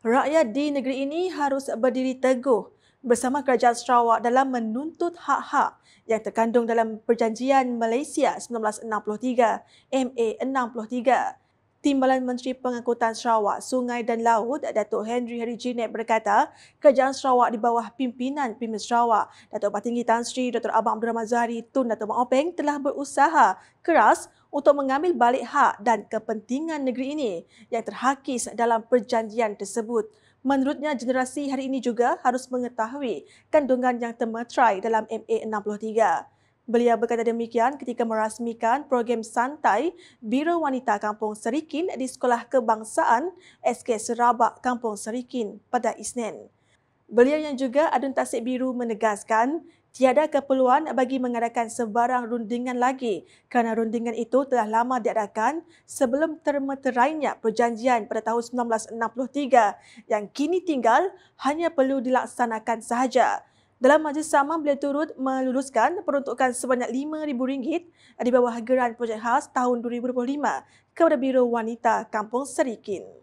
rakyat di negeri ini harus berdiri teguh bersama kerajaan Sarawak dalam menuntut hak-hak yang terkandung dalam Perjanjian Malaysia 1963, MA63. Timbalan Menteri Pengangkutan Sarawak, Sungai dan Laut, Datuk Henry Hari Jinet berkata, kerajaan Sarawak di bawah pimpinan Pimpin Sarawak, Datuk Patinggi Tan Sri, Dr. Abang Abdul Rahman Tun Datuk Mak Openg telah berusaha keras untuk mengambil balik hak dan kepentingan negeri ini yang terhakis dalam perjanjian tersebut. Menurutnya, generasi hari ini juga harus mengetahui kandungan yang termaterai dalam MA63. Beliau berkata demikian ketika merasmikan program santai Biro Wanita Kampung Serikin di Sekolah Kebangsaan SK Serabak Kampung Serikin pada Isnin. Beliau yang juga adun tasik biru menegaskan tiada keperluan bagi mengadakan sebarang rundingan lagi kerana rundingan itu telah lama diadakan sebelum termeterainya perjanjian pada tahun 1963 yang kini tinggal hanya perlu dilaksanakan sahaja. Dalam majlis sama, beliau turut meluluskan peruntukan sebanyak RM5,000 di bawah geran projek khas tahun 2025 kepada Biro Wanita Kampung Serikin.